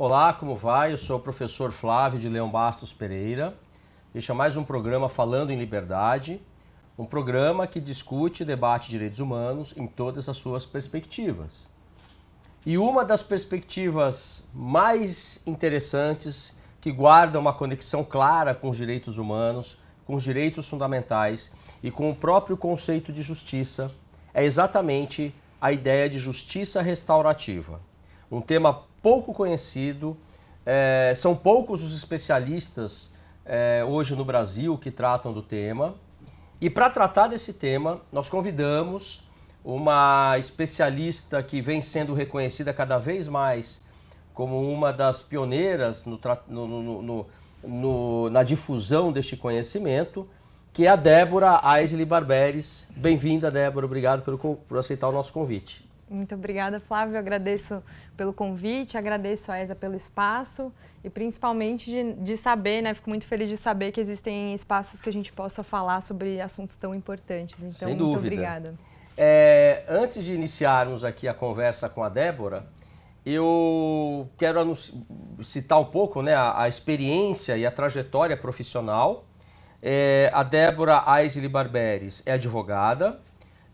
Olá, como vai? Eu sou o professor Flávio de Leão Bastos Pereira. Este é mais um programa Falando em Liberdade, um programa que discute e debate direitos humanos em todas as suas perspectivas. E uma das perspectivas mais interessantes que guarda uma conexão clara com os direitos humanos, com os direitos fundamentais e com o próprio conceito de justiça é exatamente a ideia de justiça restaurativa. Um tema pouco conhecido, é, são poucos os especialistas é, hoje no Brasil que tratam do tema. E para tratar desse tema, nós convidamos uma especialista que vem sendo reconhecida cada vez mais como uma das pioneiras no, no, no, na difusão deste conhecimento, que é a Débora Aisley Barberes. Bem-vinda, Débora. Obrigado pelo, por aceitar o nosso convite. Muito obrigada, Flávio. agradeço pelo convite, agradeço a ESA pelo espaço e principalmente de, de, saber, né? Fico muito feliz de saber que existem espaços que a gente possa falar sobre assuntos tão importantes. Então, Sem muito dúvida. obrigada. É, antes de iniciarmos aqui a conversa com a Débora, eu quero citar um pouco né, a, a experiência e a trajetória profissional. É, a Débora Aisli Barberes é advogada,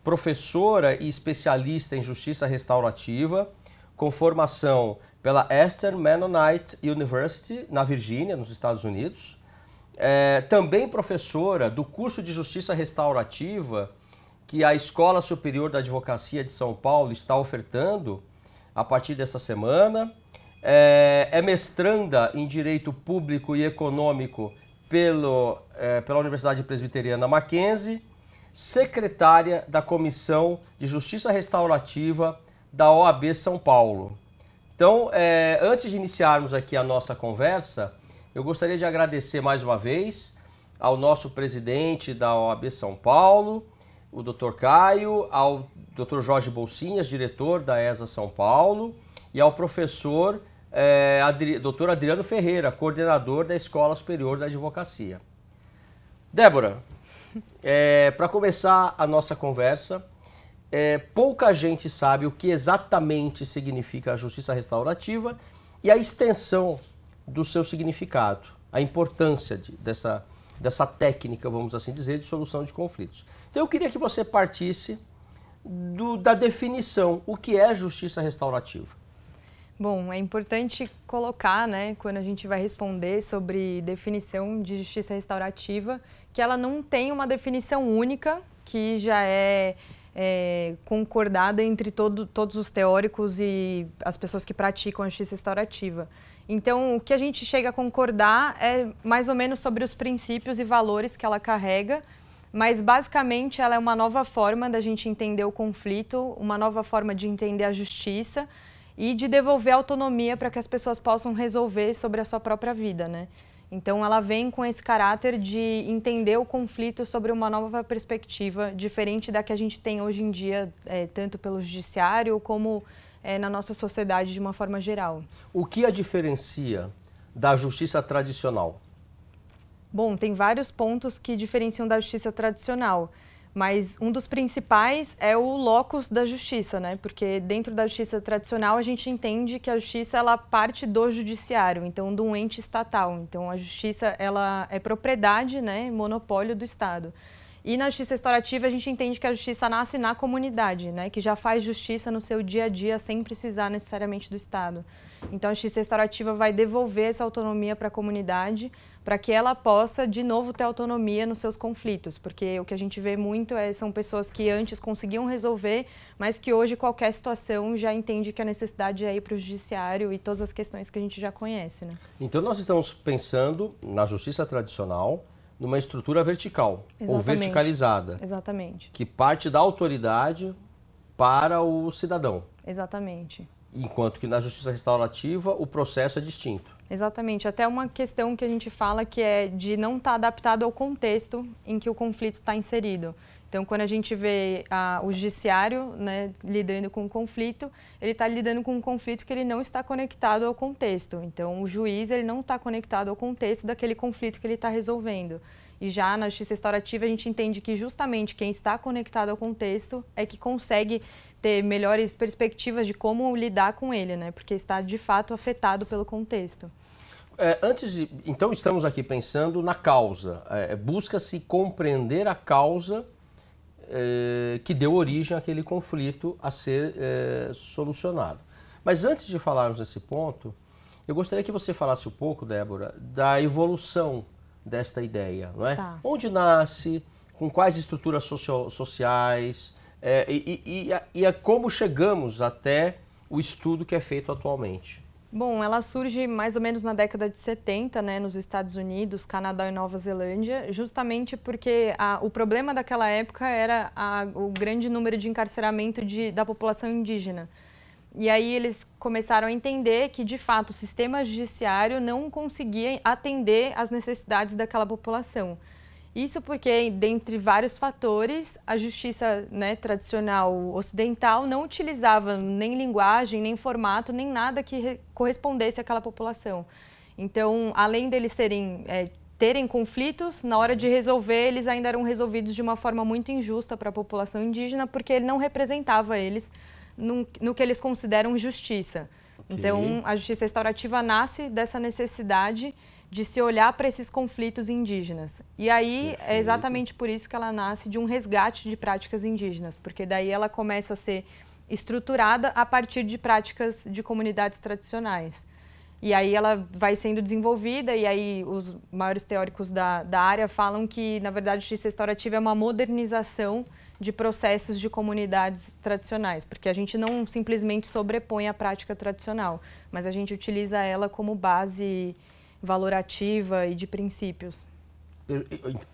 professora e especialista em justiça restaurativa, com formação pela Eastern Mennonite University, na Virgínia, nos Estados Unidos. É, também professora do curso de Justiça Restaurativa que a Escola Superior da Advocacia de São Paulo está ofertando a partir desta semana. É, é mestranda em Direito Público e Econômico pelo, é, pela Universidade Presbiteriana Mackenzie secretária da Comissão de Justiça Restaurativa da OAB São Paulo. Então, é, antes de iniciarmos aqui a nossa conversa, eu gostaria de agradecer mais uma vez ao nosso presidente da OAB São Paulo, o Dr. Caio, ao Dr. Jorge Bolsinhas, diretor da ESA São Paulo, e ao professor é, Adri, Dr. Adriano Ferreira, coordenador da Escola Superior da Advocacia. Débora, é, Para começar a nossa conversa, é, pouca gente sabe o que exatamente significa a justiça restaurativa e a extensão do seu significado, a importância de, dessa, dessa técnica, vamos assim dizer, de solução de conflitos. Então eu queria que você partisse do, da definição, o que é justiça restaurativa. Bom, é importante colocar, né, quando a gente vai responder sobre definição de justiça restaurativa, que ela não tem uma definição única, que já é, é concordada entre todo, todos os teóricos e as pessoas que praticam a justiça restaurativa. Então, o que a gente chega a concordar é mais ou menos sobre os princípios e valores que ela carrega, mas basicamente ela é uma nova forma da gente entender o conflito, uma nova forma de entender a justiça e de devolver autonomia para que as pessoas possam resolver sobre a sua própria vida, né? Então ela vem com esse caráter de entender o conflito sobre uma nova perspectiva, diferente da que a gente tem hoje em dia, é, tanto pelo judiciário como é, na nossa sociedade de uma forma geral. O que a diferencia da justiça tradicional? Bom, tem vários pontos que diferenciam da justiça tradicional. Mas um dos principais é o locus da justiça, né? Porque dentro da justiça tradicional a gente entende que a justiça ela parte do judiciário, então de um ente estatal. Então a justiça ela é propriedade, né, monopólio do Estado. E na justiça restaurativa, a gente entende que a justiça nasce na comunidade, né? que já faz justiça no seu dia a dia sem precisar necessariamente do Estado. Então, a justiça restaurativa vai devolver essa autonomia para a comunidade, para que ela possa, de novo, ter autonomia nos seus conflitos. Porque o que a gente vê muito é, são pessoas que antes conseguiam resolver, mas que hoje qualquer situação já entende que a necessidade é ir para o judiciário e todas as questões que a gente já conhece. Né? Então, nós estamos pensando na justiça tradicional, numa estrutura vertical Exatamente. ou verticalizada. Exatamente. Que parte da autoridade para o cidadão. Exatamente. Enquanto que na justiça restaurativa o processo é distinto. Exatamente. Até uma questão que a gente fala que é de não estar tá adaptado ao contexto em que o conflito está inserido. Então, quando a gente vê a, ah, o judiciário né, lidando com um conflito, ele está lidando com um conflito que ele não está conectado ao contexto. Então, o juiz ele não está conectado ao contexto daquele conflito que ele está resolvendo. E já na justiça restaurativa, a gente entende que justamente quem está conectado ao contexto é que consegue ter melhores perspectivas de como lidar com ele, né? Porque está de fato afetado pelo contexto. É, antes de, então estamos aqui pensando na causa. É, Busca-se compreender a causa eh, que deu origem àquele conflito a ser eh, solucionado. Mas antes de falarmos desse ponto, eu gostaria que você falasse um pouco, Débora, da evolução desta ideia, não é? Tá. Onde nasce, com quais estruturas socio sociais eh, e, e, e, a, e a como chegamos até o estudo que é feito atualmente. Bom, ela surge mais ou menos na década de 70, né, nos Estados Unidos, Canadá e Nova Zelândia, justamente porque a, o problema daquela época era a, o grande número de encarceramento de, da população indígena. E aí eles começaram a entender que, de fato, o sistema judiciário não conseguia atender às necessidades daquela população. Isso porque, dentre vários fatores, a justiça né, tradicional ocidental não utilizava nem linguagem, nem formato, nem nada que correspondesse àquela população. Então, além deles serem, é, terem conflitos, na hora de resolver, eles ainda eram resolvidos de uma forma muito injusta para a população indígena, porque ele não representava eles no, no que eles consideram justiça. Okay. Então, a justiça restaurativa nasce dessa necessidade de se olhar para esses conflitos indígenas. E aí é Perfeito. é exatamente por isso que ela nasce de um resgate de práticas indígenas, porque daí ela começa a ser estruturada a partir de práticas de comunidades tradicionais. E aí ela vai sendo desenvolvida, e aí os maiores teóricos da, da área falam que, na verdade, justiça restaurativa é uma modernização de processos de comunidades tradicionais, porque a gente não simplesmente sobrepõe a prática tradicional, mas a gente utiliza ela como base valorativa e de princípios.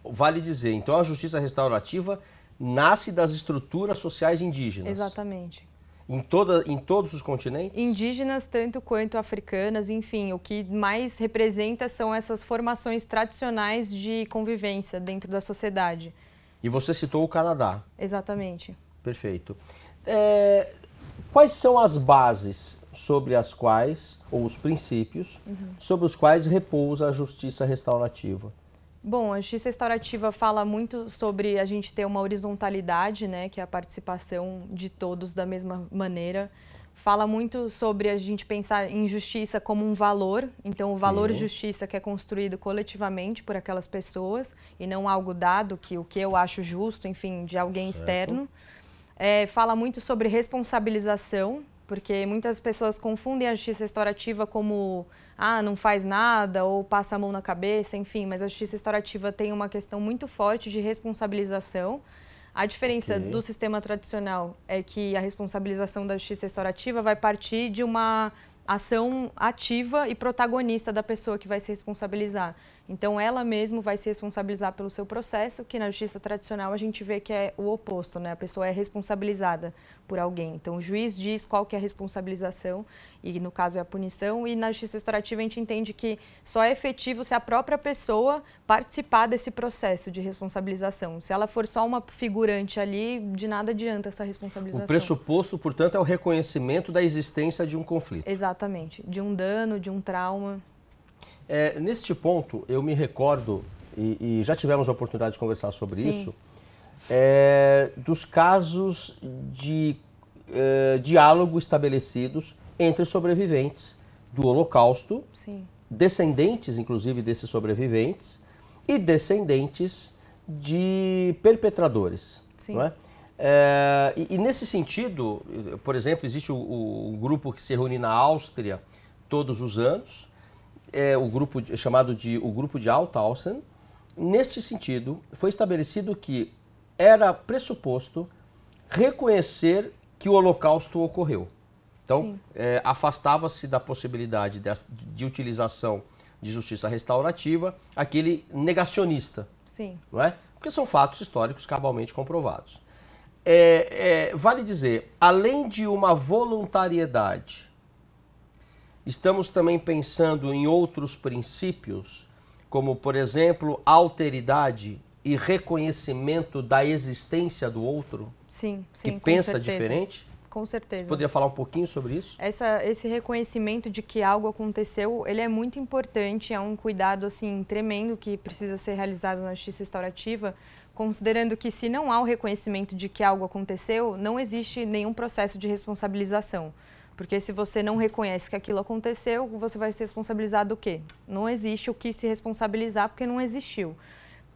Vale dizer, então a justiça restaurativa nasce das estruturas sociais indígenas. Exatamente. Em, toda, em todos os continentes? Indígenas, tanto quanto africanas, enfim, o que mais representa são essas formações tradicionais de convivência dentro da sociedade. E você citou o Canadá. Exatamente. Perfeito. É, quais são as bases sobre as quais, ou os princípios, uhum. sobre os quais repousa a justiça restaurativa. Bom, a justiça restaurativa fala muito sobre a gente ter uma horizontalidade, né, que é a participação de todos da mesma maneira. Fala muito sobre a gente pensar em justiça como um valor, então o valor Sim. justiça que é construído coletivamente por aquelas pessoas e não algo dado, que o que eu acho justo, enfim, de alguém certo. externo. É, fala muito sobre responsabilização, porque muitas pessoas confundem a justiça restaurativa como, ah, não faz nada ou passa a mão na cabeça, enfim, mas a justiça restaurativa tem uma questão muito forte de responsabilização. A diferença okay. do sistema tradicional é que a responsabilização da justiça restaurativa vai partir de uma ação ativa e protagonista da pessoa que vai se responsabilizar. Então ela mesma vai se responsabilizar pelo seu processo, que na justiça tradicional a gente vê que é o oposto, né? A pessoa é responsabilizada por alguém. Então o juiz diz qual que é a responsabilização e no caso é a punição e na justiça extrativa a gente entende que só é efetivo se a própria pessoa participar desse processo de responsabilização. Se ela for só uma figurante ali, de nada adianta essa responsabilização. O pressuposto, portanto, é o reconhecimento da existência de um conflito. Exatamente, de um dano, de um trauma. É, neste ponto, eu me recordo, e, e, já tivemos a oportunidade de conversar sobre Sim. isso, é, dos casos de é, diálogo estabelecidos entre sobreviventes do Holocausto, Sim. descendentes, inclusive, desses sobreviventes, e descendentes de perpetradores. Não é? É, e, e, nesse sentido, por exemplo, existe o, o, o, grupo que se reúne na Áustria todos os anos é, o grupo de, chamado de o grupo de Althausen. Neste sentido, foi estabelecido que era pressuposto reconhecer que o Holocausto ocorreu. Então, é, afastava-se da possibilidade de, de, utilização de justiça restaurativa aquele negacionista. Sim. Não é? Porque são fatos históricos cabalmente comprovados. É, é, vale dizer, além de uma voluntariedade Estamos também pensando em outros princípios, como, por exemplo, alteridade e reconhecimento da existência do outro? Sim, sim. Que pensa certeza. diferente? Com certeza. Poderia falar um pouquinho sobre isso? Essa, esse reconhecimento de que algo aconteceu, ele é muito importante, é um cuidado assim tremendo que precisa ser realizado na justiça restaurativa, considerando que se não há o reconhecimento de que algo aconteceu, não existe nenhum processo de responsabilização. Porque se você não reconhece que aquilo aconteceu, você vai se responsabilizar do quê? Não existe o que se responsabilizar porque não existiu.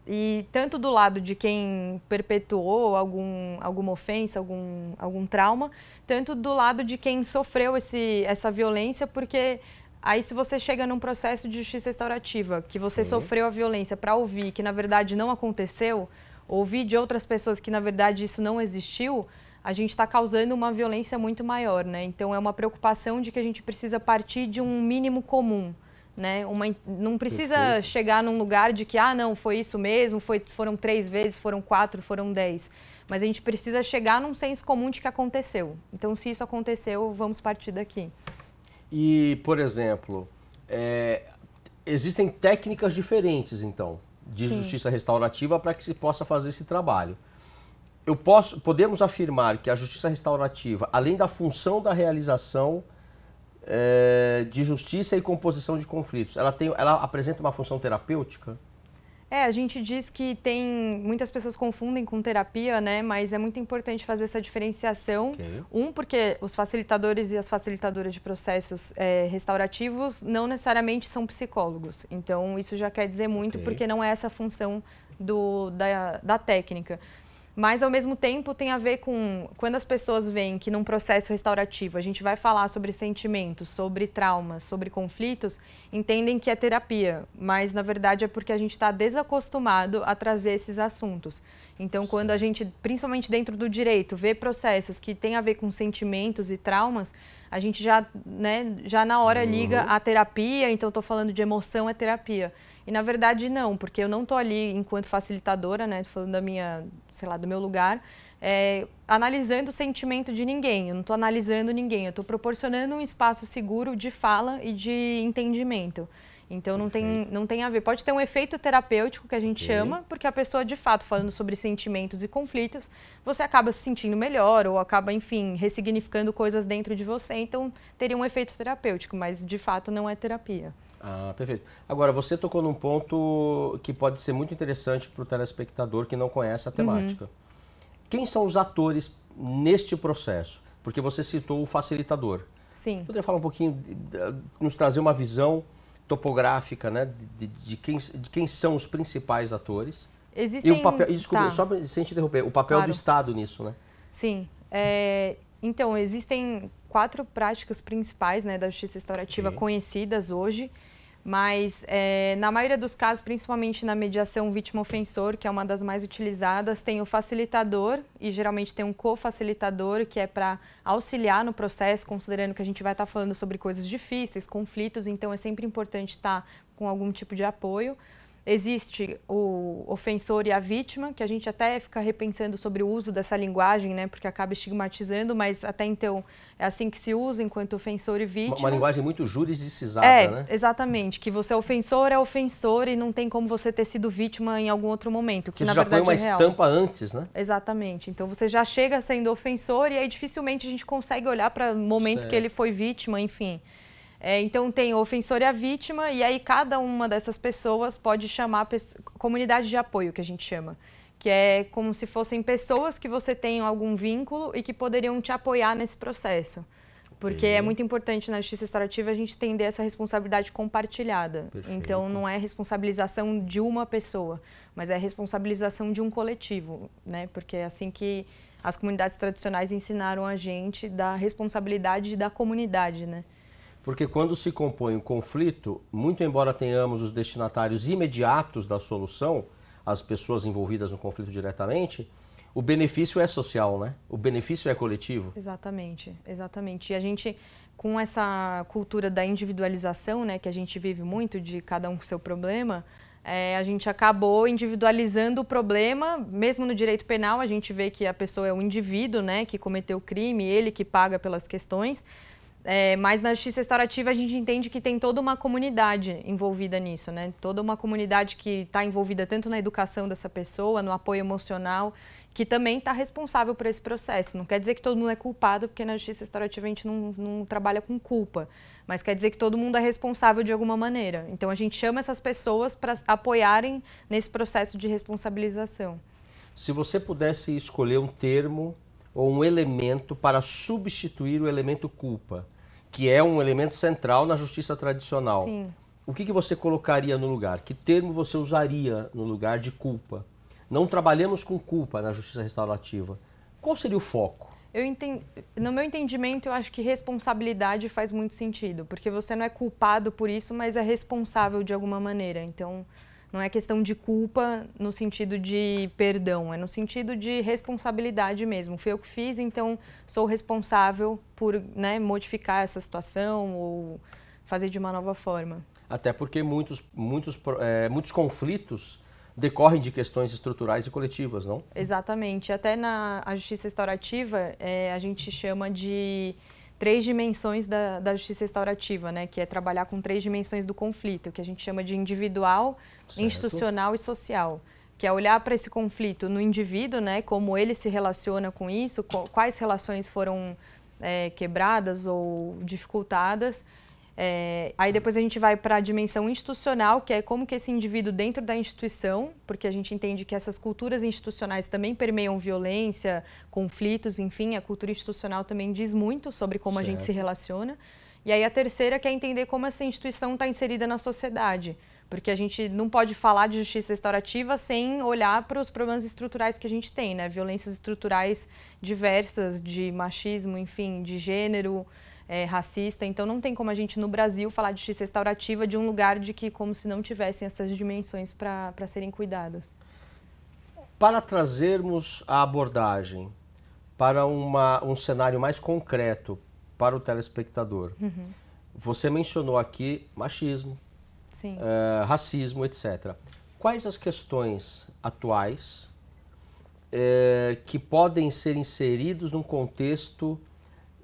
E tanto do lado de quem perpetuou algum, alguma ofensa, algum, algum trauma, tanto do lado de quem sofreu esse, essa violência, porque aí se você chega num processo de justiça restaurativa, que você sofreu a violência para ouvir que na verdade não aconteceu, ouvir de outras pessoas que na verdade isso não existiu, a gente está causando uma violência muito maior, né? Então é uma preocupação de que a gente precisa partir de um mínimo comum. Né? Uma, não precisa Perfeito. chegar num lugar de que, ah, não, foi isso mesmo, foi, foram três vezes, foram quatro, foram dez. Mas a gente precisa chegar num senso comum de que aconteceu. Então, se isso aconteceu, vamos partir daqui. E, por exemplo, é, existem técnicas diferentes, então, de Sim. justiça restaurativa para que se possa fazer esse trabalho eu posso, podemos afirmar que a justiça restaurativa, além da função da realização é, de justiça e composição de conflitos, ela, tem, ela apresenta uma função terapêutica? É, a gente diz que tem muitas pessoas confundem com terapia, né? Mas é muito importante fazer essa diferenciação. Okay. Um, porque os facilitadores e as facilitadoras de processos é, restaurativos não necessariamente são psicólogos. Então isso já quer dizer muito, okay. porque não é essa a função do, da, da técnica. Mas, ao mesmo tempo, tem a ver com quando as pessoas veem que num processo restaurativo a gente vai falar sobre sentimentos, sobre traumas, sobre conflitos, entendem que é terapia, mas na verdade é porque a gente está desacostumado a trazer esses assuntos. Então, quando a gente, principalmente dentro do direito, vê processos que têm a ver com sentimentos e traumas, a gente já, né, já na hora uhum. liga a à terapia, então estou falando de emoção é terapia. E na verdade não, porque eu não estou ali enquanto facilitadora, né, falando da minha, sei lá, do meu lugar, é, analisando o sentimento de ninguém, eu não estou analisando ninguém, eu estou proporcionando um espaço seguro de fala e de entendimento. Então não tem, não tem a ver. Pode ter um efeito terapêutico que a gente okay. chama, porque a pessoa, de fato, falando sobre sentimentos e conflitos, você acaba se sentindo melhor ou acaba, enfim, ressignificando coisas dentro de você. Então teria um efeito terapêutico, mas de fato não é terapia. Ah, perfeito. Agora, você tocou num ponto que pode ser muito interessante para o telespectador que não conhece a uhum. temática. Uhum. Quem são os atores neste processo? Porque você citou o facilitador. Sim. Poderia falar um pouquinho, nos trazer uma visão topográfica, né, de, de, quem, de quem são os principais atores? Existem... E o papel, tá. desculpa, tá. só sem te interromper, o papel claro. do Estado nisso, né? Sim. É, então, existem quatro práticas principais né, da justiça restaurativa conhecidas hoje, mas é, na maioria dos casos, principalmente na mediação vítima-ofensor, que é uma das mais utilizadas, tem o facilitador e geralmente tem um co-facilitador que é para auxiliar no processo, considerando que a gente vai estar tá falando sobre coisas difíceis, conflitos, então é sempre importante estar tá com algum tipo de apoio existe o ofensor e a vítima, que a gente até fica repensando sobre o uso dessa linguagem, né, porque acaba estigmatizando, mas até então é assim que se usa enquanto ofensor e vítima. Uma, uma linguagem muito jurisdicizada, é, né? exatamente, que você é ofensor, é ofensor e não tem como você ter sido vítima em algum outro momento, que na já verdade põe uma é estampa antes, né? Exatamente, então você já chega sendo ofensor e aí dificilmente a gente consegue olhar para momentos certo. que ele foi vítima, enfim. É, então tem o ofensor e a vítima, e aí cada uma dessas pessoas pode chamar pessoa, comunidade de apoio, que a gente chama. Que é como se fossem pessoas que você tem algum vínculo e que poderiam te apoiar nesse processo. Porque é muito importante na justiça restaurativa a gente entender essa responsabilidade compartilhada. Perfeito. Então, não é responsabilização de uma pessoa, mas é responsabilização de um coletivo, né? Porque é assim que as comunidades tradicionais ensinaram a gente da responsabilidade da comunidade, né? Porque quando se compõe um conflito, muito embora tenhamos os destinatários imediatos da solução, as pessoas envolvidas no conflito diretamente, o benefício é social, né? O benefício é coletivo. Exatamente, exatamente. E a gente, com essa cultura da individualização, né, que a gente vive muito, de cada um com seu problema, é, a gente acabou individualizando o problema, mesmo no direito penal, a gente vê que a pessoa é um indivíduo, né, que cometeu o crime, ele que paga pelas questões. É, mas na justiça restaurativa a gente entende que tem toda uma comunidade envolvida nisso, né? Toda uma comunidade que está envolvida tanto na educação dessa pessoa, no apoio emocional, que também está responsável por esse processo. Não quer dizer que todo mundo é culpado, porque na justiça restaurativa a gente não, não trabalha com culpa, mas quer dizer que todo mundo é responsável de alguma maneira. Então a gente chama essas pessoas para apoiarem nesse processo de responsabilização. Se você pudesse escolher um termo ou um elemento para substituir o elemento culpa, que é um elemento central na justiça tradicional. Sim. O que, que você colocaria no lugar? Que termo você usaria no lugar de culpa? Não trabalhamos com culpa na justiça restaurativa. Qual seria o foco? Entendi, no meu entendimento, eu acho que responsabilidade faz muito sentido, porque você não é culpado por isso, mas é responsável de alguma maneira. Então, não é questão de culpa no sentido de perdão, é no sentido de responsabilidade mesmo. Foi eu que fiz, então sou responsável por né, modificar essa situação ou fazer de uma nova forma. Até porque muitos, muitos, é, muitos conflitos decorrem de questões estruturais e coletivas, não? Exatamente. Até na justiça restaurativa, é, a gente chama de três dimensões da, da justiça restaurativa, né? Que é trabalhar com três dimensões do conflito, que a gente chama de individual, certo. institucional e social. Que é olhar para esse conflito no indivíduo, né? Como ele se relaciona com isso, quais relações foram é, quebradas ou dificultadas é, aí depois a gente vai para a dimensão institucional, que é como que esse indivíduo dentro da instituição, porque a gente entende que essas culturas institucionais também permeiam violência, conflitos, enfim, a cultura institucional também diz muito sobre como certo. a gente se relaciona. E aí a terceira que é entender como essa instituição está inserida na sociedade, porque a gente não pode falar de justiça restaurativa sem olhar para os problemas estruturais que a gente tem, né? Violências estruturais diversas, de machismo, enfim, de gênero, é, racista. Então não tem como a gente no Brasil falar de justiça restaurativa de um lugar de que como se não tivessem essas dimensões para serem cuidadas. Para trazermos a abordagem para uma, um cenário mais concreto para o telespectador, uhum. você mencionou aqui machismo, é, racismo, etc. Quais as questões atuais é, que podem ser inseridos num contexto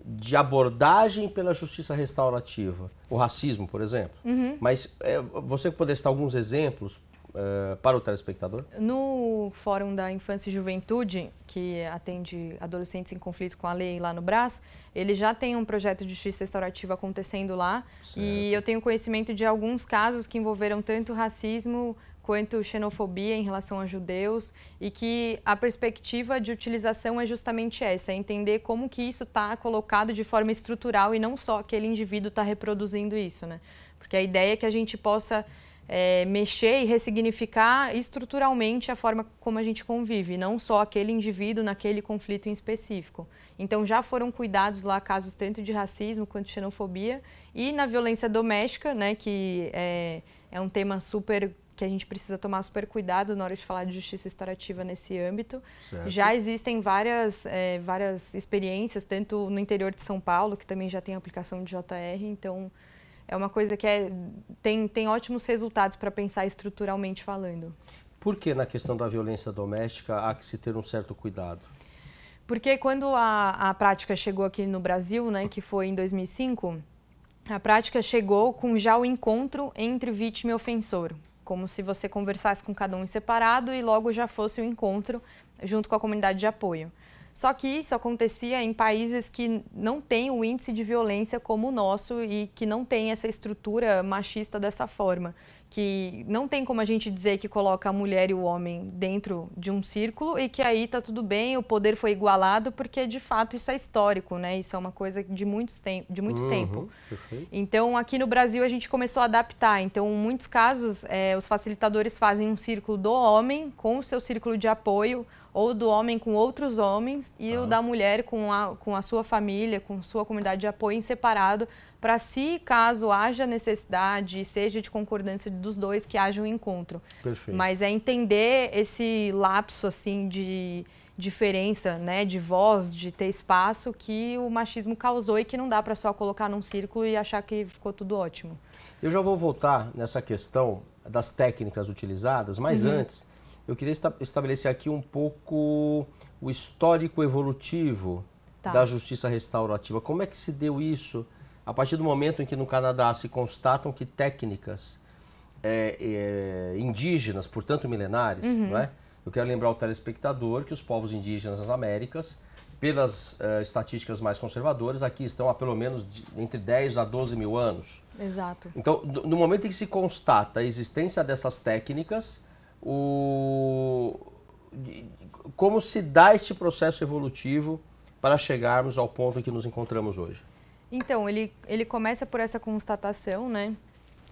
de abordagem pela justiça restaurativa, o racismo, por exemplo. Uhum. Mas é, você poderia citar alguns exemplos uh, para o telespectador? No Fórum da Infância e Juventude, que atende adolescentes em conflito com a lei lá no Brás, ele já tem um projeto de justiça restaurativa acontecendo lá. Certo. E eu tenho conhecimento de alguns casos que envolveram tanto racismo quanto xenofobia em relação a judeus e que a perspectiva de utilização é justamente essa, é entender como que isso está colocado de forma estrutural e não só aquele indivíduo está reproduzindo isso, né? Porque a ideia é que a gente possa é, mexer e ressignificar estruturalmente a forma como a gente convive, não só aquele indivíduo naquele conflito em específico. Então já foram cuidados lá casos tanto de racismo quanto de xenofobia e na violência doméstica, né, que é, é um tema super que a gente precisa tomar super cuidado na hora de falar de justiça restaurativa nesse âmbito. Certo. Já existem várias, é, várias experiências, tanto no interior de São Paulo, que também já tem aplicação de JR, então é uma coisa que é, tem, tem ótimos resultados para pensar estruturalmente falando. Por que na questão da violência doméstica há que se ter um certo cuidado? Porque quando a, a prática chegou aqui no Brasil, né, que foi em 2005, a prática chegou com já o encontro entre vítima e ofensor como se você conversasse com cada um em separado e logo já fosse o um encontro junto com a comunidade de apoio. Só que isso acontecia em países que não têm o índice de violência como o nosso e que não tem essa estrutura machista dessa forma que não tem como a gente dizer que coloca a mulher e o homem dentro de um círculo e que aí está tudo bem, o poder foi igualado, porque de fato isso é histórico, né? Isso é uma coisa de, muitos tem de muito uhum, tempo. Perfeito. Então aqui no Brasil a gente começou a adaptar. Então, em muitos casos, é, os facilitadores fazem um círculo do homem com o seu círculo de apoio, ou do homem com outros homens e ah. o da mulher com a, com a sua família, com sua comunidade de apoio em separado, para se, si, caso haja necessidade, seja de concordância dos dois, que haja um encontro. Perfeito. Mas é entender esse lapso, assim, de diferença, né, de voz, de ter espaço que o machismo causou e que não dá para só colocar num círculo e achar que ficou tudo ótimo. Eu já vou voltar nessa questão das técnicas utilizadas, mas uhum. antes eu queria esta estabelecer aqui um pouco o histórico evolutivo tá. da justiça restaurativa. Como é que se deu isso a partir do momento em que no Canadá se constatam que técnicas é, é, indígenas, portanto milenares, uhum. não é? Eu quero lembrar ao telespectador que os povos indígenas das Américas, pelas uh, estatísticas mais conservadoras, aqui estão há pelo menos de, entre 10 a 12 mil anos. Exato. Então, no momento em que se constata a existência dessas técnicas, o, como se dá este processo evolutivo para chegarmos ao ponto em que nos encontramos hoje? Então, ele, ele começa por essa constatação, né?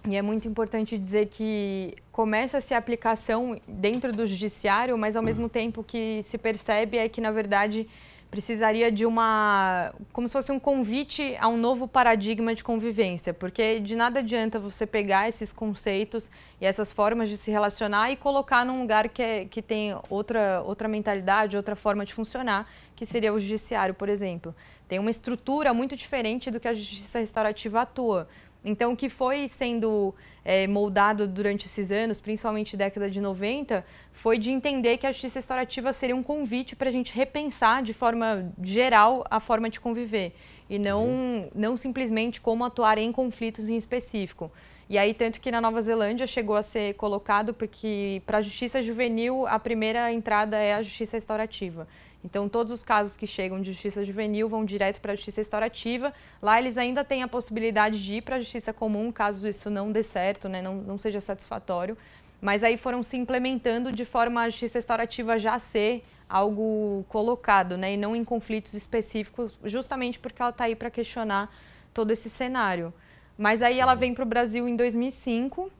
E é muito importante dizer que começa-se a aplicação dentro do judiciário, mas ao mesmo uhum. tempo que se percebe é que, na verdade, precisaria de uma. como se fosse um convite a um novo paradigma de convivência, porque de nada adianta você pegar esses conceitos e essas formas de se relacionar e colocar num lugar que, é, que tem outra, outra mentalidade, outra forma de funcionar, que seria o judiciário, por exemplo. Tem uma estrutura muito diferente do que a justiça restaurativa atua. Então, o que foi sendo é, moldado durante esses anos, principalmente década de 90, foi de entender que a justiça restaurativa seria um convite para a gente repensar de forma geral a forma de conviver e não, uhum. não simplesmente como atuar em conflitos em específico. E aí, tanto que na Nova Zelândia chegou a ser colocado, porque para a justiça juvenil, a primeira entrada é a justiça restaurativa. Então, todos os casos que chegam de justiça juvenil vão direto para a justiça restaurativa. Lá eles ainda têm a possibilidade de ir para a justiça comum, caso isso não dê certo, né, não, não seja satisfatório. Mas aí foram se implementando de forma a justiça restaurativa já ser algo colocado, né, e não em conflitos específicos, justamente porque ela está aí para questionar todo esse cenário. Mas aí ela uhum. vem para o Brasil em 2005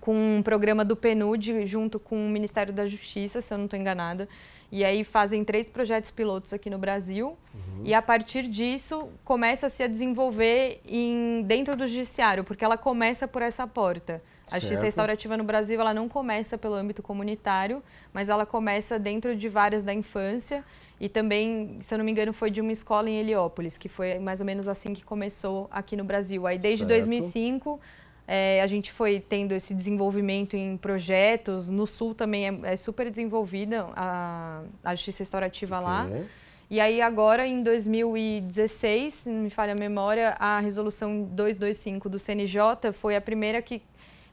com um programa do PNUD junto com o Ministério da Justiça, se eu não estou enganada, e aí fazem três projetos pilotos aqui no Brasil. Uhum. E a partir disso começa -se a se desenvolver em, dentro do judiciário, porque ela começa por essa porta. A certo. justiça restaurativa no Brasil ela não começa pelo âmbito comunitário, mas ela começa dentro de várias da infância. E também, se eu não me engano, foi de uma escola em Heliópolis, que foi mais ou menos assim que começou aqui no Brasil. Aí desde certo. 2005 é, a gente foi tendo esse desenvolvimento em projetos. No Sul também é, é super desenvolvida a, a justiça restaurativa okay. lá. E aí agora, em 2016, me falha a memória, a resolução 225 do CNJ foi a primeira que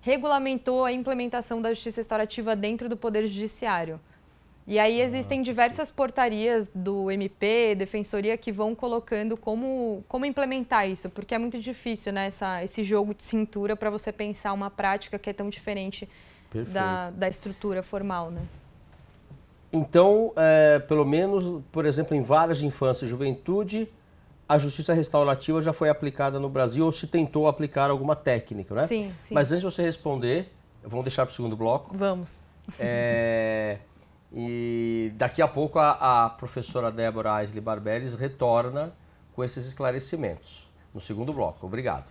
regulamentou a implementação da justiça restaurativa dentro do Poder Judiciário. E aí ah. existem diversas portarias do MP, defensoria, que vão colocando como, como implementar isso, porque é muito difícil, né, essa, esse jogo de cintura para você pensar uma prática que é tão diferente da, da estrutura formal, né? Então, é, pelo menos, por exemplo, em varas de infância e juventude, a justiça restaurativa já foi aplicada no Brasil ou se tentou aplicar alguma técnica, né? Sim, sim. Mas antes de você responder, vamos deixar para o segundo bloco. Vamos. É... E daqui a pouco a, a professora Débora Aisley Barberis retorna com esses esclarecimentos no segundo bloco. Obrigado.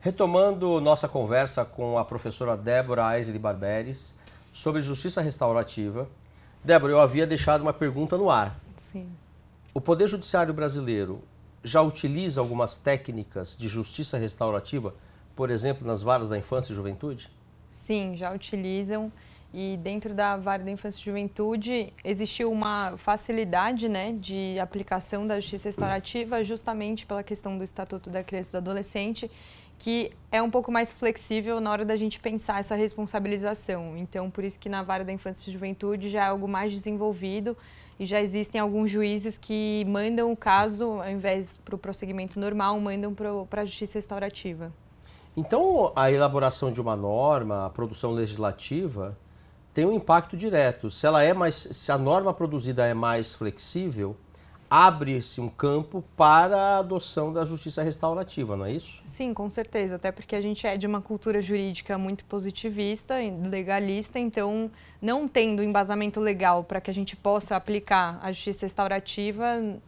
Retomando nossa conversa com a professora Débora Aisley Barberis sobre justiça restaurativa. Débora, eu havia deixado uma pergunta no ar. Sim. O Poder Judiciário brasileiro já utiliza algumas técnicas de justiça restaurativa por exemplo, nas varas da infância e juventude? Sim, já utilizam. E dentro da vara da infância e juventude existiu uma facilidade né, de aplicação da justiça restaurativa justamente pela questão do Estatuto da Criança e do Adolescente, que é um pouco mais flexível na hora da gente pensar essa responsabilização. Então, por isso que na vara da infância e juventude já é algo mais desenvolvido e já existem alguns juízes que mandam o caso, ao invés para o prosseguimento normal, mandam para a justiça restaurativa. Então, a elaboração de uma norma, a produção legislativa, tem um impacto direto. Se ela é mais, se a norma produzida é mais flexível, abre-se um campo para a adoção da justiça restaurativa, não é isso? Sim, com certeza, até porque a gente é de uma cultura jurídica muito positivista, legalista, então não tendo embasamento legal para que a gente possa aplicar a justiça restaurativa,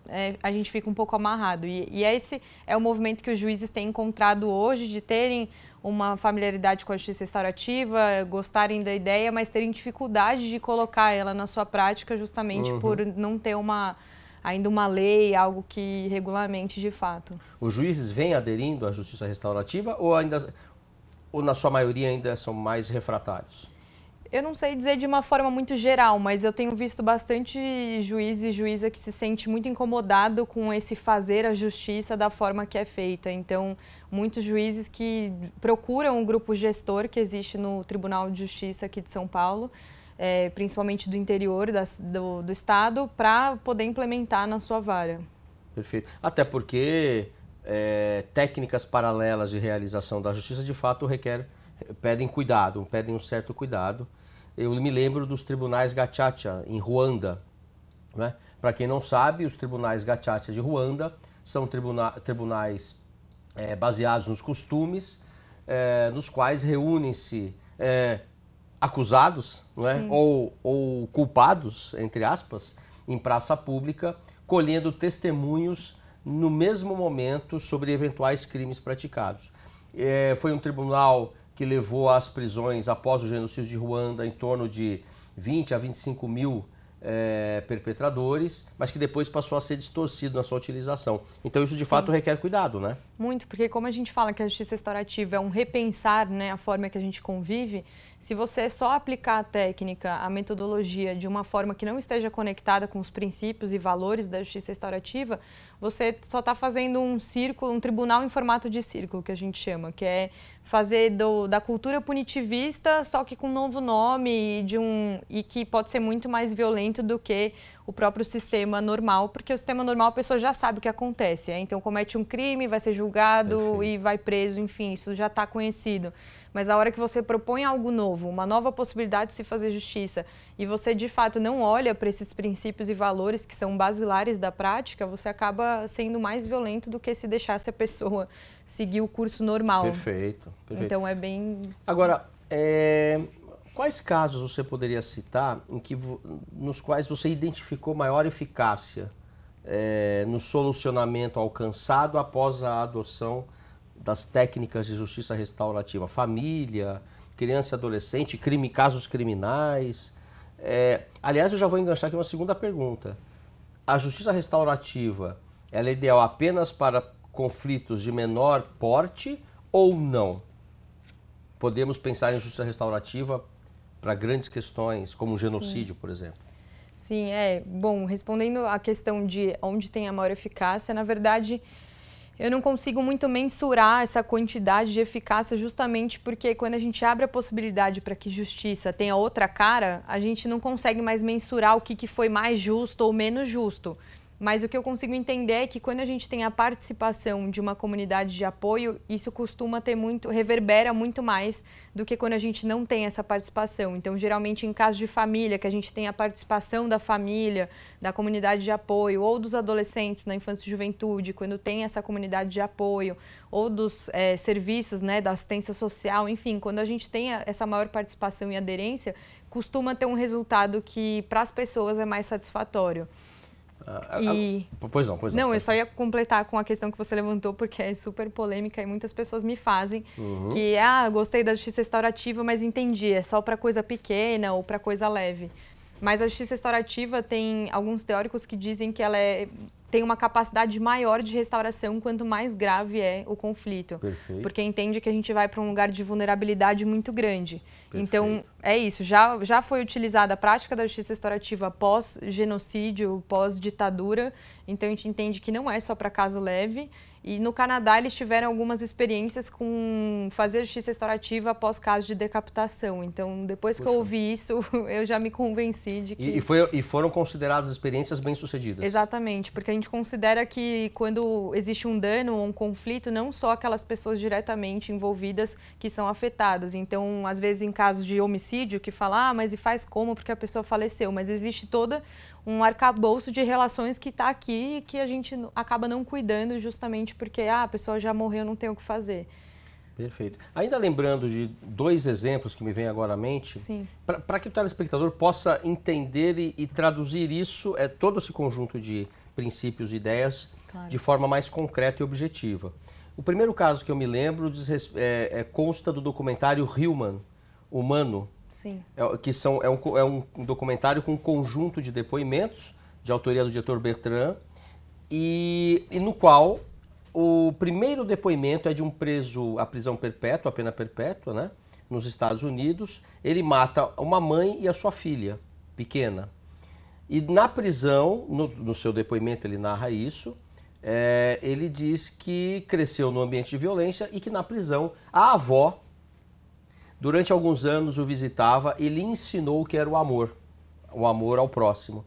é, a gente fica um pouco amarrado. E, e esse é o movimento que os juízes têm encontrado hoje de terem uma familiaridade com a justiça restaurativa, gostarem da ideia, mas terem dificuldade de colocar ela na sua prática justamente uhum. por não ter uma ainda uma lei, algo que regulamente de fato. Os juízes vêm aderindo à justiça restaurativa ou ainda ou na sua maioria ainda são mais refratários? Eu não sei dizer de uma forma muito geral, mas eu tenho visto bastante juiz e juíza que se sente muito incomodado com esse fazer a justiça da forma que é feita. Então, muitos juízes que procuram o um grupo gestor que existe no Tribunal de Justiça aqui de São Paulo é, principalmente do interior do, do estado, para poder implementar na sua vara. Perfeito. Até porque é, técnicas paralelas de realização da justiça de fato requer, pedem cuidado, pedem um certo cuidado. Eu me lembro dos tribunais Gachacha em Ruanda. Né? Para quem não sabe, os tribunais Gachacha de Ruanda são tribuna tribunais é, baseados nos costumes, é, nos quais reúnem-se é, acusados né, ou, ou culpados, entre aspas, em praça pública, colhendo testemunhos no mesmo momento sobre eventuais crimes praticados. É, foi um tribunal que levou às prisões após o genocídio de Ruanda em torno de 20 a 25 mil é, perpetradores, mas que depois passou a ser distorcido na sua utilização. Então isso de Sim. fato requer cuidado, né? Muito, porque como a gente fala que a justiça restaurativa é um repensar né, a forma que a gente convive, se você só aplicar a técnica, a metodologia de uma forma que não esteja conectada com os princípios e valores da justiça restaurativa, você só está fazendo um círculo, um tribunal em formato de círculo, que a gente chama, que é fazer do, da cultura punitivista, só que com um novo nome e, de um, e que pode ser muito mais violento do que o próprio sistema normal, porque o sistema normal a pessoa já sabe o que acontece, é? então comete um crime, vai ser julgado e vai preso, enfim, isso já está conhecido. Mas a hora que você propõe algo novo, uma nova possibilidade de se fazer justiça, e você de fato não olha para esses princípios e valores que são basilares da prática, você acaba sendo mais violento do que se deixasse a pessoa seguir o curso normal. Perfeito. perfeito. Então é bem. Agora, é... quais casos você poderia citar em que, nos quais você identificou maior eficácia? É, no solucionamento alcançado após a adoção das técnicas de justiça restaurativa, família, criança e adolescente, crime, casos criminais. É, aliás, eu já vou enganchar aqui uma segunda pergunta. A justiça restaurativa, ela é ideal apenas para conflitos de menor porte ou não? Podemos pensar em justiça restaurativa para grandes questões, como genocídio, Sim. por exemplo? Sim, é. Bom, respondendo à questão de onde tem a maior eficácia, na verdade, eu não consigo muito mensurar essa quantidade de eficácia justamente porque quando a gente abre a possibilidade para que justiça tenha outra cara, a gente não consegue mais mensurar o que, que foi mais justo ou menos justo. Mas o que eu consigo entender é que quando a gente tem a participação de uma comunidade de apoio, isso costuma ter muito, reverbera muito mais do que quando a gente não tem essa participação. Então, geralmente em caso de família, que a gente tem a participação da família, da comunidade de apoio, ou dos adolescentes na infância e juventude, quando tem essa comunidade de apoio, ou dos é, serviços, né, da assistência social, enfim, quando a gente tem essa maior participação e aderência, costuma ter um resultado que para as pessoas é mais satisfatório. Ah, e... Ah, pois não, pois não. Não, eu só ia completar com a questão que você levantou, porque é super polêmica e muitas pessoas me fazem uhum. que, ah, gostei da justiça restaurativa, mas entendi, é só para coisa pequena ou para coisa leve. Mas a justiça restaurativa tem alguns teóricos que dizem que ela é tem uma capacidade maior de restauração quanto mais grave é o conflito. Perfeito. Porque entende que a gente vai para um lugar de vulnerabilidade muito grande. Perfeito. Então, é isso. Já, já foi utilizada a prática da justiça restaurativa pós-genocídio, pós-ditadura. Então, a gente entende que não é só para caso leve e no Canadá eles tiveram algumas experiências com fazer justiça restaurativa após casos de decapitação. Então, depois que eu ouvi isso, eu já me convenci de que. E, e, foi, e foram consideradas experiências bem-sucedidas. Exatamente, porque a gente considera que quando existe um dano ou um conflito, não só aquelas pessoas diretamente envolvidas que são afetadas. Então, às vezes, em casos de homicídio, que fala, ah, mas e faz como porque a pessoa faleceu? Mas existe toda um arcabouço de relações que está aqui e que a gente acaba não cuidando justamente porque ah, a pessoa já morreu, não tem o que fazer. Perfeito. Ainda lembrando de dois exemplos que me vêm agora à mente, para que o telespectador possa entender e, e, traduzir isso, é todo esse conjunto de princípios e ideias claro. de forma mais concreta e objetiva. O primeiro caso que eu me lembro diz, é, é, consta do documentário Human, Humano, Sim. É, que são, é, um, é um documentário com um conjunto de depoimentos de autoria do diretor Bertrand, e, e, no qual o primeiro depoimento é de um preso à prisão perpétua, à pena perpétua, né? Nos Estados Unidos. Ele mata uma mãe e a sua filha, pequena. E na prisão, no, no seu depoimento ele narra isso, é, ele diz que cresceu no ambiente de violência e que na prisão a avó Durante alguns anos o visitava e lhe ensinou o que era o amor, o amor ao próximo.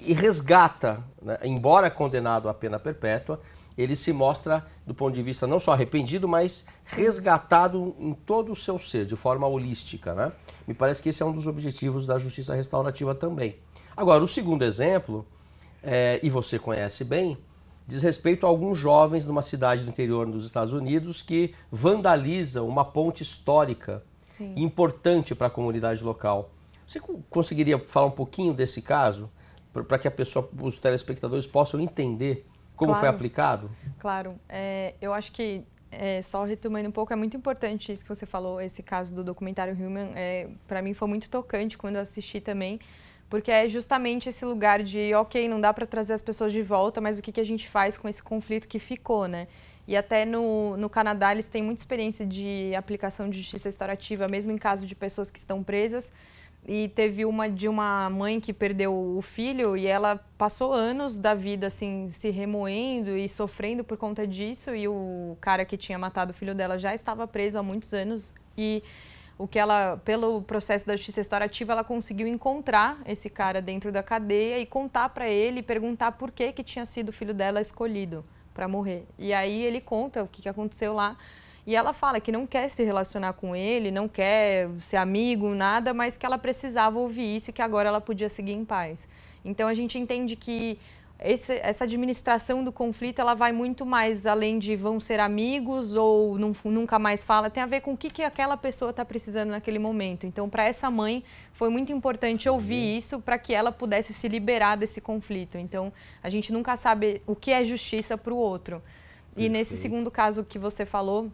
E resgata, né? embora condenado à pena perpétua, ele se mostra, do ponto de vista não só arrependido, mas resgatado em todo o seu ser, de forma holística. Né? Me parece que esse é um dos objetivos da justiça restaurativa também. Agora, o segundo exemplo, é, e você conhece bem, diz respeito a alguns jovens numa cidade do interior dos Estados Unidos que vandalizam uma ponte histórica Sim. importante para a comunidade local. Você conseguiria falar um pouquinho desse caso para que a pessoa, os telespectadores possam entender como claro. foi aplicado? Claro, é, eu acho que é, só retomando um pouco, é muito importante isso que você falou, esse caso do documentário Human, é, para mim foi muito tocante quando eu assisti também, porque é justamente esse lugar de, ok, não dá para trazer as pessoas de volta, mas o que, que a gente faz com esse conflito que ficou, né? E até no, no Canadá eles têm muita experiência de aplicação de justiça restaurativa, mesmo em caso de pessoas que estão presas. E teve uma de uma mãe que perdeu o filho e ela passou anos da vida assim se remoendo e sofrendo por conta disso e o cara que tinha matado o filho dela já estava preso há muitos anos e o que ela, pelo processo da justiça restaurativa, ela conseguiu encontrar esse cara dentro da cadeia e contar para ele, perguntar por que que tinha sido o filho dela escolhido para morrer. E aí ele conta o que, que aconteceu lá. E ela fala que não quer se relacionar com ele, não quer ser amigo, nada, mas que ela precisava ouvir isso e que agora ela podia seguir em paz. Então a gente entende que esse, essa administração do conflito ela vai muito mais além de vão ser amigos ou nunca mais fala, tem a ver com o que, que aquela pessoa está precisando naquele momento. Então, para essa mãe, foi muito importante ouvir isso para que ela pudesse se liberar desse conflito. Então, a gente nunca sabe o que é justiça para o outro. E nesse segundo caso que você falou,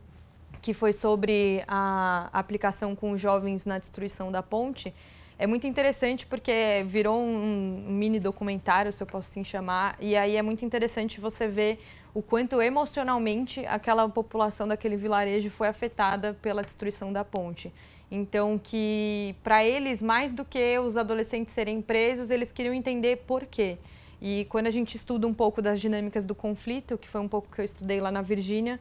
que foi sobre a aplicação com os jovens na destruição da ponte, é muito interessante porque virou um, mini documentário, se eu posso assim chamar, e aí é muito interessante você ver o quanto emocionalmente aquela população daquele vilarejo foi afetada pela destruição da ponte. Então, que para eles, mais do que os adolescentes serem presos, eles queriam entender por quê. E quando a gente estuda um pouco das dinâmicas do conflito, que foi um pouco que eu estudei lá na Virgínia,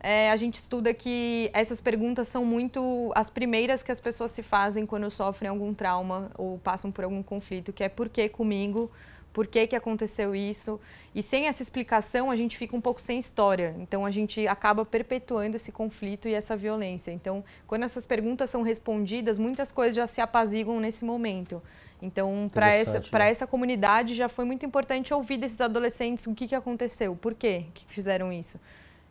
é, a gente estuda que essas perguntas são muito as primeiras que as pessoas se fazem quando sofrem algum trauma ou passam por algum conflito, que é por que comigo? Por que, que aconteceu isso? E sem essa explicação, a gente fica um pouco sem história. Então, a gente acaba perpetuando esse conflito e essa violência. Então, quando essas perguntas são respondidas, muitas coisas já se apaziguam nesse momento. Então, para essa, né? essa comunidade, já foi muito importante ouvir desses adolescentes o que, que aconteceu, por quê que fizeram isso.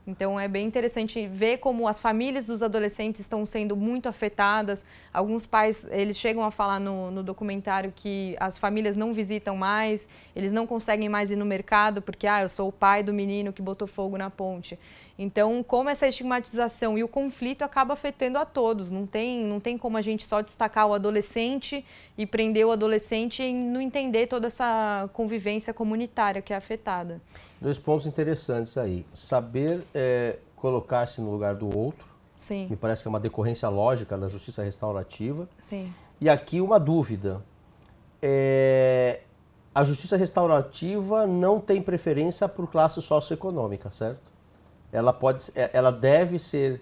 Então é bem interessante ver como as famílias dos adolescentes estão sendo muito afetadas. Alguns pais, eles chegam a falar no, no documentário que as famílias não visitam mais, eles não conseguem mais ir no mercado porque, ah, eu sou o pai do menino que botou fogo na ponte. Então, como essa estigmatização e o conflito acaba afetando a todos, não tem, não tem como a gente só destacar o adolescente e prender o adolescente e não entender toda essa convivência comunitária que é afetada. Dois pontos interessantes aí. Saber é, colocar-se no lugar do outro, Sim. me parece que é uma decorrência lógica da justiça restaurativa. Sim. E aqui uma dúvida. É, a justiça restaurativa não tem preferência por classe socioeconômica, certo? ela pode, é, ela deve ser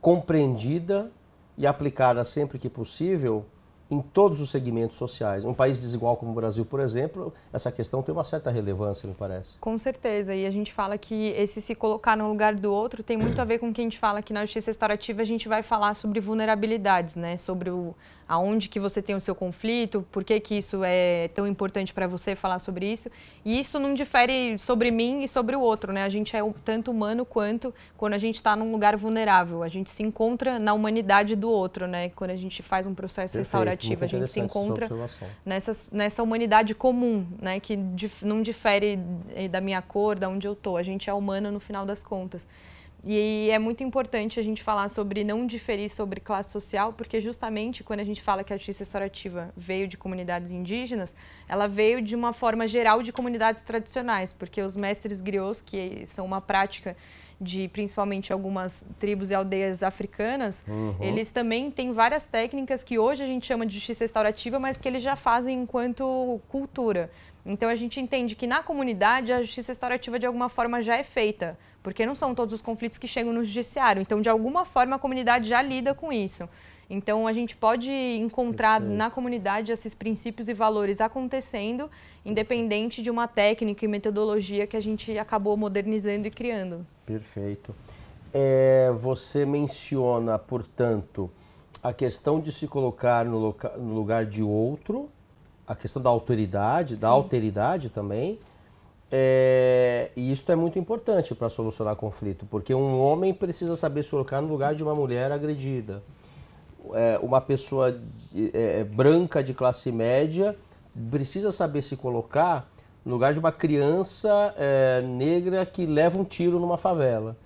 compreendida e aplicada sempre que possível em todos os segmentos sociais. Um país desigual como o Brasil, por exemplo, essa questão tem uma certa relevância, me parece. Com certeza. E a gente fala que esse se colocar no lugar do outro tem muito a ver com o que a gente fala que na justiça restaurativa a gente vai falar sobre vulnerabilidades, né? Sobre o, aonde que você tem o seu conflito, por que que isso é tão importante para você falar sobre isso. E isso não difere sobre mim e sobre o outro, né? A gente é tanto humano quanto quando a gente está num lugar vulnerável, a gente se encontra na humanidade do outro, né? Quando a gente faz um processo Perfeito, restaurativo, a gente se encontra nessa, nessa humanidade comum, né? Que dif não difere eh, da minha cor, da onde eu tô. A gente é humano no final das contas. E é muito importante a gente falar sobre não diferir sobre classe social, porque justamente quando a gente fala que a justiça restaurativa veio de comunidades indígenas, ela veio de uma forma geral de comunidades tradicionais, porque os mestres griots, que são uma prática de principalmente algumas tribos e aldeias africanas, uhum. eles também têm várias técnicas que hoje a gente chama de justiça restaurativa, mas que eles já fazem enquanto cultura. Então a gente entende que na comunidade a justiça restaurativa de alguma forma já é feita porque não são todos os conflitos que chegam no judiciário. Então, de alguma forma, a comunidade já lida com isso. Então, a gente pode encontrar Perfeito. na comunidade esses princípios e valores acontecendo, independente de uma técnica e metodologia que a gente acabou modernizando e criando. Perfeito. É, você menciona, portanto, a questão de se colocar no, loca, no lugar de outro, a questão da autoridade, Sim. da alteridade também, é, e isso é muito importante para solucionar conflito, porque um homem precisa saber se colocar no lugar de uma mulher agredida. É, uma pessoa é, é, branca de classe média precisa saber se colocar no lugar de uma criança é, negra que leva um tiro numa favela.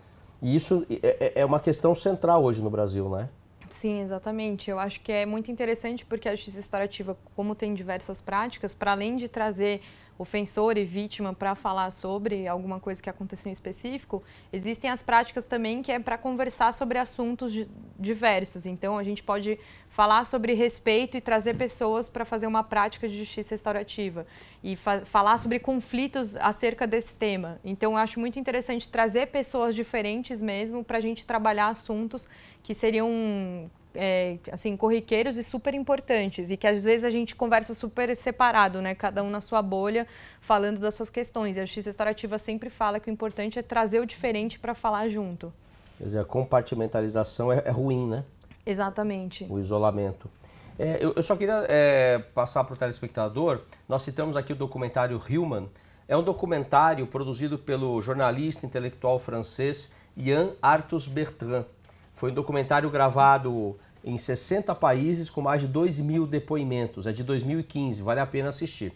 E isso é, é uma questão central hoje no Brasil, né? Sim, exatamente. Eu acho que é muito interessante porque a justiça restaurativa, como tem diversas práticas, para além de trazer ofensor e vítima para falar sobre alguma coisa que aconteceu em específico, existem as práticas também que é para conversar sobre assuntos diversos. Então, a gente pode falar sobre respeito e trazer pessoas para fazer uma prática de justiça restaurativa e fa falar sobre conflitos acerca desse tema. Então, eu acho muito interessante trazer pessoas diferentes mesmo para a gente trabalhar assuntos que seriam é, assim, corriqueiros e super importantes e que às vezes a gente conversa super separado, né? Cada um na sua bolha, falando das suas questões. E a justiça restaurativa sempre fala que o importante é trazer o diferente para falar junto. Quer dizer, a compartimentalização é, é ruim, né? Exatamente. O isolamento. É, eu, eu, só queria é, passar para o telespectador, nós citamos aqui o documentário Human, é um documentário produzido pelo jornalista intelectual francês Jean Arthus Bertrand. Foi um documentário gravado em 60 países com mais de 2 mil depoimentos. É de 2015, vale a pena assistir.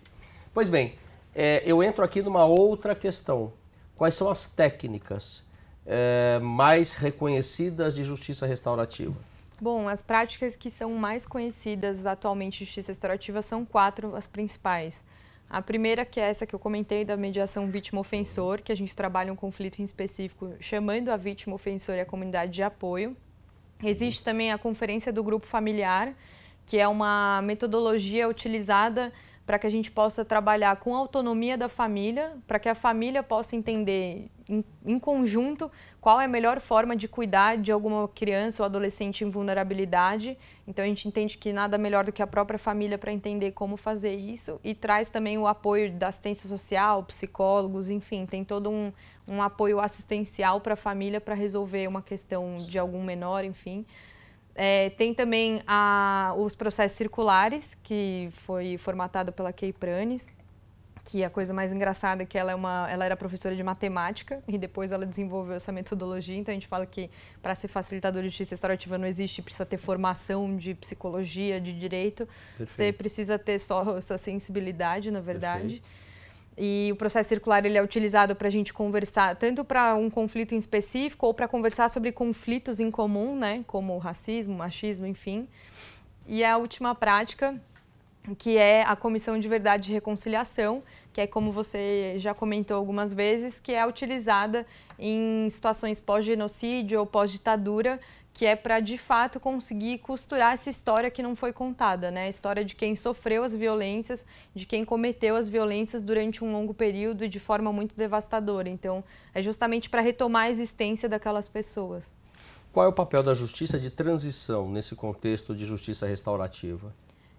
Pois bem, é, eu entro aqui numa outra questão. Quais são as técnicas é, mais reconhecidas de justiça restaurativa? Bom, as práticas que são mais conhecidas atualmente de justiça restaurativa são quatro as principais. A primeira, que é essa que eu comentei, da mediação vítima-ofensor, que a gente trabalha um conflito em específico chamando a vítima ofensor e a comunidade de apoio. Existe também a conferência do grupo familiar, que é uma metodologia utilizada para que a gente possa trabalhar com a autonomia da família, para que a família possa entender em, em, conjunto qual é a melhor forma de cuidar de alguma criança ou adolescente em vulnerabilidade então a gente entende que nada melhor do que a própria família para entender como fazer isso e traz também o apoio da assistência social, psicólogos, enfim, tem todo um, um apoio assistencial para a família para resolver uma questão de algum menor, enfim. É, tem também a, os processos circulares, que foi formatado pela Kay Pranes que a coisa mais engraçada é que ela, é uma, ela era professora de matemática e depois ela desenvolveu essa metodologia. Então a gente fala que para ser facilitador de justiça restaurativa não existe, precisa ter formação de psicologia, de direito. Perfeito. Você precisa ter só essa sensibilidade, na verdade. Perfeito. E o processo circular ele é utilizado para a gente conversar tanto para um conflito em específico ou para conversar sobre conflitos em comum, né, como racismo, machismo, enfim. E a última prática que é a Comissão de Verdade e Reconciliação, que é como você já comentou algumas vezes, que é utilizada em situações pós-genocídio ou pós-ditadura, que é para de fato conseguir costurar essa história que não foi contada, né? A história de quem sofreu as violências, de quem cometeu as violências durante um longo período e de forma muito devastadora. Então, é justamente para retomar a existência daquelas pessoas. Qual é o papel da justiça de transição nesse contexto de justiça restaurativa?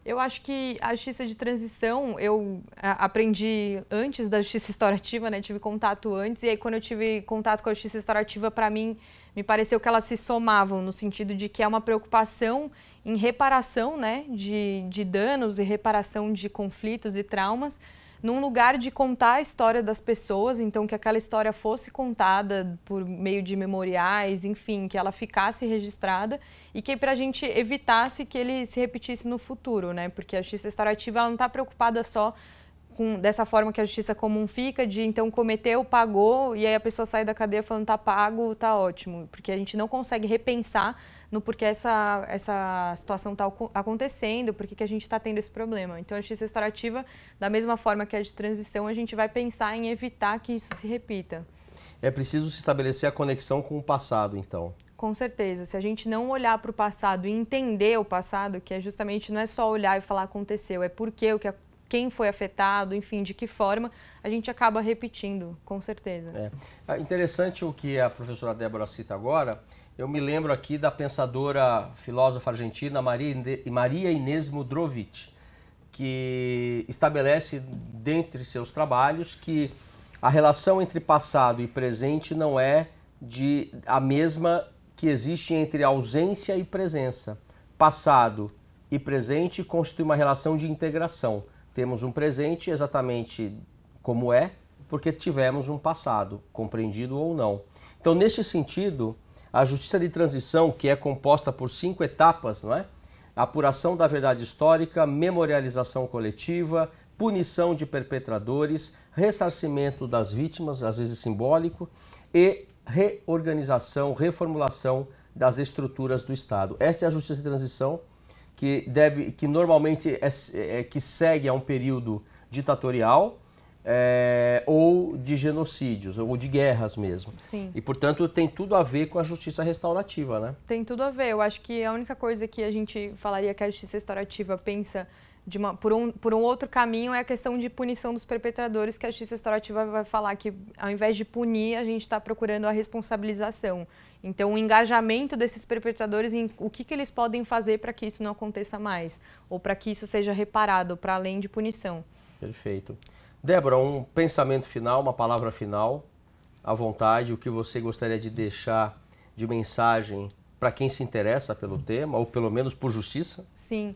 Eu acho que a justiça de transição eu aprendi antes da justiça restaurativa, né? Tive contato antes e aí quando eu tive contato com a justiça restaurativa, para mim me pareceu que elas se somavam no sentido de que é uma preocupação em reparação, né, de, de danos e reparação de conflitos e traumas, num lugar de contar a história das pessoas, então que aquela história fosse contada por meio de memoriais, enfim, que ela ficasse registrada e que é para a gente evitasse que ele se repetisse no futuro, né? Porque a justiça restaurativa ela não está preocupada só com, dessa forma que a justiça comum fica, de então cometeu, pagou, e aí a pessoa sai da cadeia falando tá pago, tá ótimo, porque a gente não consegue repensar no porquê essa, essa situação está acontecendo, por que a gente está tendo esse problema. Então, a justiça restaurativa, da mesma forma que a é de transição, a gente vai pensar em evitar que isso se repita. É preciso se estabelecer a conexão com o passado, então. Com certeza. Se a gente não olhar para o passado e entender o passado, que é justamente não é só olhar e falar aconteceu, é porque o que quem foi afetado, enfim, de que forma, a gente acaba repetindo, com certeza. É. Ah, interessante o que a professora Débora cita agora. Eu me lembro aqui da pensadora, filósofa argentina Maria Inês Mudrovich, que estabelece dentre seus trabalhos que a relação entre passado e presente não é de a mesma que existe entre ausência e presença. Passado e presente constitui uma relação de integração. Temos um presente exatamente como é, porque tivemos um passado, compreendido ou não. Então, neste sentido, a justiça de transição, que é composta por cinco etapas, não é? Apuração da verdade histórica, memorialização coletiva, punição de perpetradores, ressarcimento das vítimas, às vezes simbólico, e reorganização, reformulação das estruturas do Estado. Esta é a justiça de transição que deve, que normalmente é, é que segue a um período ditatorial é, ou de genocídios ou de guerras mesmo. Sim. E portanto tem tudo a ver com a justiça restaurativa, né? Tem tudo a ver. Eu acho que a única coisa que a gente falaria que a justiça restaurativa pensa uma, por, um, por um outro caminho é a questão de punição dos perpetradores, que a justiça restaurativa vai falar que, ao invés de punir, a gente está procurando a responsabilização. Então, o engajamento desses perpetradores em o que, que eles podem fazer para que isso não aconteça mais, ou para que isso seja reparado, para além de punição. Perfeito. Débora, um pensamento final, uma palavra final, à vontade, o que você gostaria de deixar de mensagem para quem se interessa pelo tema, ou pelo menos por justiça? Sim. Sim.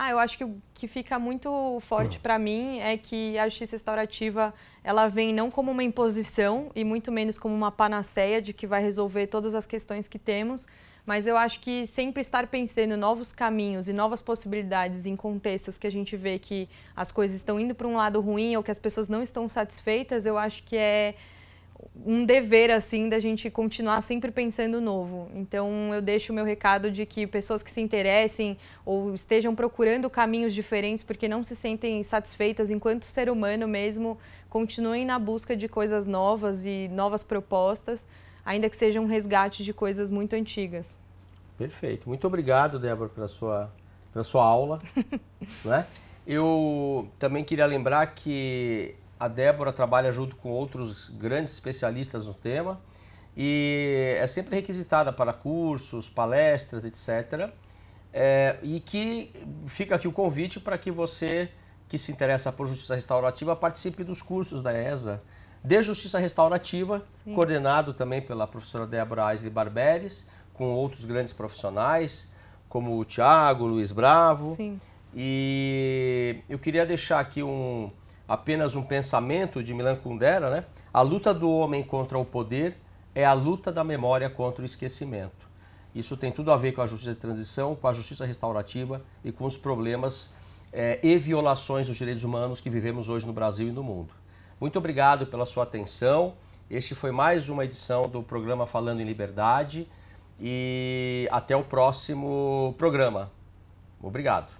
Ah, eu acho que o que fica muito forte ah. para mim é que a justiça restaurativa ela vem não como uma imposição e muito menos como uma panaceia de que vai resolver todas as questões que temos, mas eu acho que sempre estar pensando em novos caminhos e novas possibilidades em contextos que a gente vê que as coisas estão indo para um lado ruim ou que as pessoas não estão satisfeitas, eu acho que é um dever assim da gente continuar sempre pensando novo. Então eu deixo o meu recado de que pessoas que se interessem ou estejam procurando caminhos diferentes porque não se sentem satisfeitas enquanto ser humano mesmo, continuem na busca de coisas novas e novas propostas, ainda que seja um resgate de coisas muito antigas. Perfeito. Muito obrigado, Débora, pela sua, pela sua aula. né? Eu também queria lembrar que a Débora trabalha junto com outros grandes especialistas no tema e é sempre requisitada para cursos, palestras, etc. É, e que fica aqui o convite para que você que se interessa por justiça restaurativa participe dos cursos da ESA de justiça restaurativa, Sim. coordenado também pela professora Débora Aisley Barberes, com outros grandes profissionais, como o Tiago, Luiz Bravo. Sim. E eu queria deixar aqui um, apenas um pensamento de Milan Kundera, né? A luta do homem contra o poder é a luta da memória contra o esquecimento. Isso tem tudo a ver com a justiça de transição, com a justiça restaurativa e com os problemas é, e violações dos direitos humanos que vivemos hoje no Brasil e no mundo. Muito obrigado pela sua atenção. Este foi mais uma edição do programa Falando em Liberdade e até o próximo programa. Obrigado.